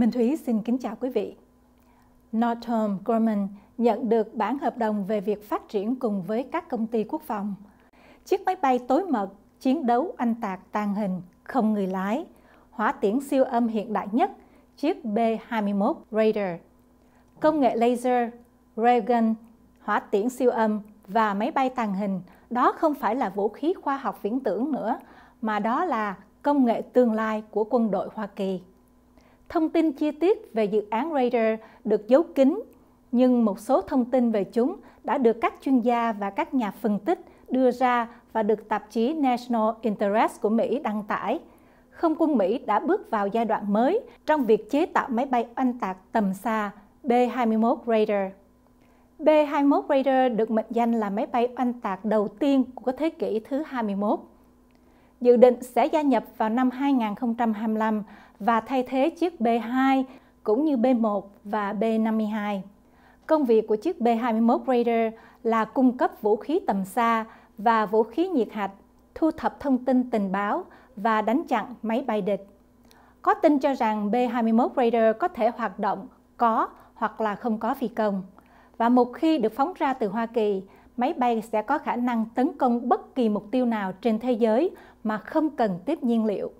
Minh Thúy xin kính chào quý vị. Northrop Grumman nhận được bản hợp đồng về việc phát triển cùng với các công ty quốc phòng. Chiếc máy bay tối mật, chiến đấu anh tạc tàn hình, không người lái, hỏa tiễn siêu âm hiện đại nhất, chiếc B-21 Raider. Công nghệ laser, railgun, hỏa tiễn siêu âm và máy bay tàng hình, đó không phải là vũ khí khoa học viễn tưởng nữa, mà đó là công nghệ tương lai của quân đội Hoa Kỳ. Thông tin chi tiết về dự án Radar được giấu kín, nhưng một số thông tin về chúng đã được các chuyên gia và các nhà phân tích đưa ra và được tạp chí National Interest của Mỹ đăng tải. Không quân Mỹ đã bước vào giai đoạn mới trong việc chế tạo máy bay oanh tạc tầm xa B-21 Raider. B-21 Raider được mệnh danh là máy bay oanh tạc đầu tiên của thế kỷ thứ 21 dự định sẽ gia nhập vào năm 2025 và thay thế chiếc B2 cũng như B1 và B52. Công việc của chiếc B21 Raider là cung cấp vũ khí tầm xa và vũ khí nhiệt hạch, thu thập thông tin tình báo và đánh chặn máy bay địch. Có tin cho rằng B21 Raider có thể hoạt động có hoặc là không có phi công. Và một khi được phóng ra từ Hoa Kỳ, máy bay sẽ có khả năng tấn công bất kỳ mục tiêu nào trên thế giới mà không cần tiếp nhiên liệu.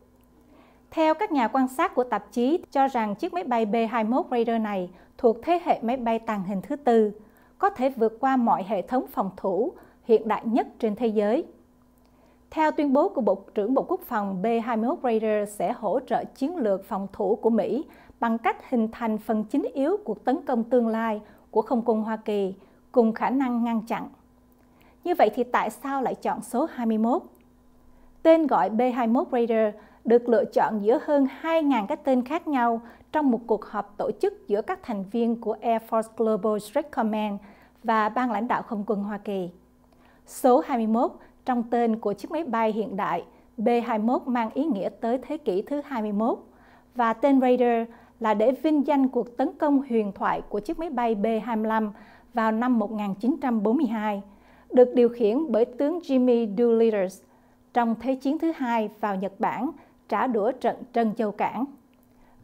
Theo các nhà quan sát của tạp chí cho rằng chiếc máy bay B-21 Raider này thuộc thế hệ máy bay tàng hình thứ tư, có thể vượt qua mọi hệ thống phòng thủ hiện đại nhất trên thế giới. Theo tuyên bố của Bộ trưởng Bộ Quốc phòng, B-21 Raider sẽ hỗ trợ chiến lược phòng thủ của Mỹ bằng cách hình thành phần chính yếu cuộc tấn công tương lai của không quân Hoa Kỳ cùng khả năng ngăn chặn như vậy thì tại sao lại chọn số 21? Tên gọi B21 Raider được lựa chọn giữa hơn 2.000 cái tên khác nhau trong một cuộc họp tổ chức giữa các thành viên của Air Force Global Strike Command và Ban lãnh đạo Không quân Hoa Kỳ. Số 21 trong tên của chiếc máy bay hiện đại B-21 mang ý nghĩa tới thế kỷ thứ 21 và tên Raider là để vinh danh cuộc tấn công huyền thoại của chiếc máy bay B-25 vào năm 1942 được điều khiển bởi tướng Jimmy Doolittle trong Thế chiến thứ hai vào Nhật Bản trả đũa trận Trân Châu Cảng.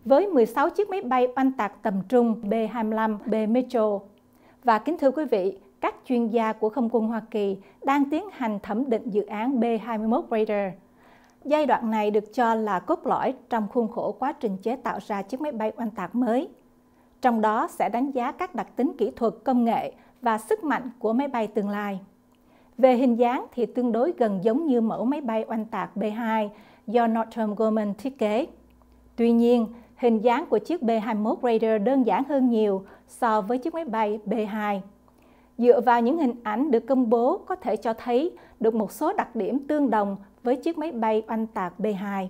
Với 16 chiếc máy bay oanh tạc tầm trung B-25, B-Metro. Và kính thưa quý vị, các chuyên gia của Không quân Hoa Kỳ đang tiến hành thẩm định dự án B-21 Raider. Giai đoạn này được cho là cốt lõi trong khuôn khổ quá trình chế tạo ra chiếc máy bay oanh tạc mới. Trong đó sẽ đánh giá các đặc tính kỹ thuật, công nghệ và sức mạnh của máy bay tương lai. Về hình dáng thì tương đối gần giống như mẫu máy bay oanh tạc B-2 do Northrop Grumman thiết kế. Tuy nhiên, hình dáng của chiếc B-21 Raider đơn giản hơn nhiều so với chiếc máy bay B-2. Dựa vào những hình ảnh được công bố có thể cho thấy được một số đặc điểm tương đồng với chiếc máy bay oanh tạc B-2.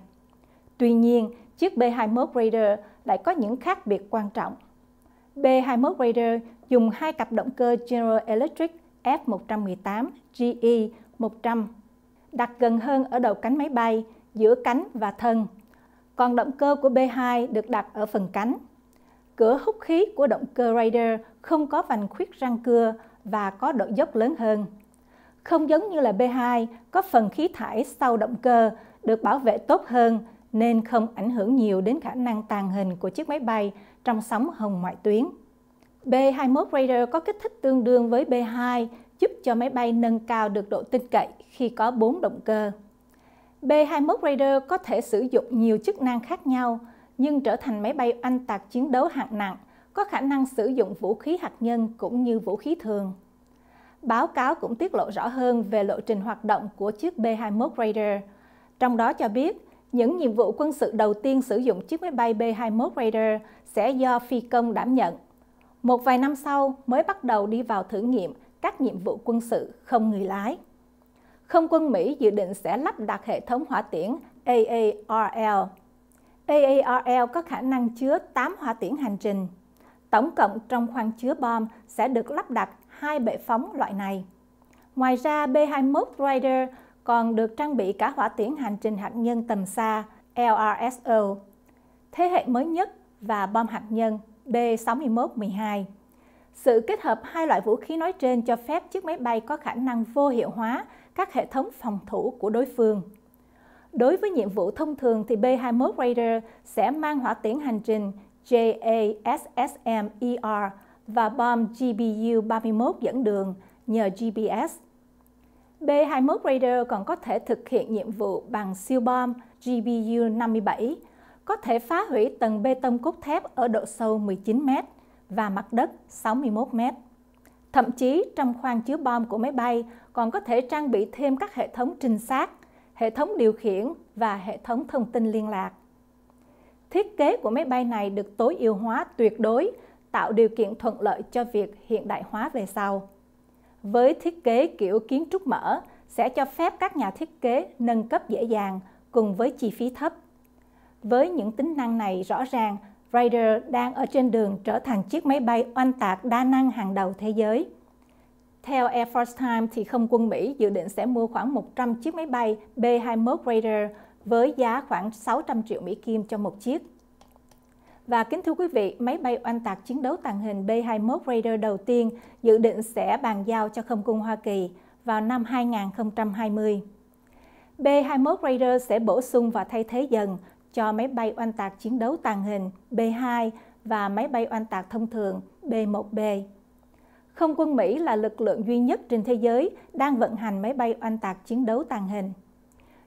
Tuy nhiên, chiếc B-21 Raider lại có những khác biệt quan trọng. B-21 Raider dùng hai cặp động cơ General Electric F-118 GE-100 đặt gần hơn ở đầu cánh máy bay, giữa cánh và thân. Còn động cơ của B-2 được đặt ở phần cánh. Cửa hút khí của động cơ Raider không có vành khuyết răng cưa và có độ dốc lớn hơn. Không giống như là B2, có phần khí thải sau động cơ được bảo vệ tốt hơn nên không ảnh hưởng nhiều đến khả năng tàng hình của chiếc máy bay trong sóng hồng ngoại tuyến. B-21 Raider có kích thích tương đương với B-2, giúp cho máy bay nâng cao được độ tin cậy khi có 4 động cơ. B-21 Raider có thể sử dụng nhiều chức năng khác nhau, nhưng trở thành máy bay oanh tạc chiến đấu hạng nặng, có khả năng sử dụng vũ khí hạt nhân cũng như vũ khí thường. Báo cáo cũng tiết lộ rõ hơn về lộ trình hoạt động của chiếc B-21 Raider, trong đó cho biết những nhiệm vụ quân sự đầu tiên sử dụng chiếc máy bay B-21 Raider sẽ do phi công đảm nhận một vài năm sau mới bắt đầu đi vào thử nghiệm các nhiệm vụ quân sự không người lái. Không quân Mỹ dự định sẽ lắp đặt hệ thống hỏa tiễn AARL. AARL có khả năng chứa 8 hỏa tiễn hành trình. Tổng cộng trong khoang chứa bom sẽ được lắp đặt hai bệ phóng loại này. Ngoài ra, B-21 Raider còn được trang bị cả hỏa tiễn hành trình hạt nhân tầm xa LRSO, thế hệ mới nhất và bom hạt nhân B-61-12. Sự kết hợp hai loại vũ khí nói trên cho phép chiếc máy bay có khả năng vô hiệu hóa các hệ thống phòng thủ của đối phương. Đối với nhiệm vụ thông thường thì B-21 Raider sẽ mang hỏa tiễn hành trình JASSM-ER và bom GBU-31 dẫn đường nhờ GPS. B-21 Raider còn có thể thực hiện nhiệm vụ bằng siêu bom GBU-57 có thể phá hủy tầng bê tông cốt thép ở độ sâu 19 m và mặt đất 61 m. Thậm chí trong khoang chứa bom của máy bay còn có thể trang bị thêm các hệ thống trinh sát, hệ thống điều khiển và hệ thống thông tin liên lạc. Thiết kế của máy bay này được tối ưu hóa tuyệt đối, tạo điều kiện thuận lợi cho việc hiện đại hóa về sau. Với thiết kế kiểu kiến trúc mở sẽ cho phép các nhà thiết kế nâng cấp dễ dàng cùng với chi phí thấp. Với những tính năng này rõ ràng, Raider đang ở trên đường trở thành chiếc máy bay oanh tạc đa năng hàng đầu thế giới. Theo Air Force Times thì không quân Mỹ dự định sẽ mua khoảng 100 chiếc máy bay B-21 Raider với giá khoảng 600 triệu Mỹ Kim cho một chiếc. Và kính thưa quý vị, máy bay oanh tạc chiến đấu tàng hình B-21 Raider đầu tiên dự định sẽ bàn giao cho không quân Hoa Kỳ vào năm 2020. B-21 Raider sẽ bổ sung và thay thế dần cho máy bay oanh tạc chiến đấu tàng hình B-2 và máy bay oanh tạc thông thường B-1B. Không quân Mỹ là lực lượng duy nhất trên thế giới đang vận hành máy bay oanh tạc chiến đấu tàng hình.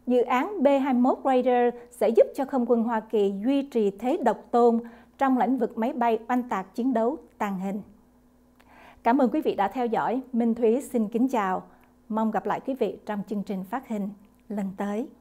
Dự án B-21 Raider sẽ giúp cho không quân Hoa Kỳ duy trì thế độc tôn trong lĩnh vực máy bay oanh tạc chiến đấu tàng hình. Cảm ơn quý vị đã theo dõi. Minh Thúy xin kính chào. Mong gặp lại quý vị trong chương trình phát hình lần tới.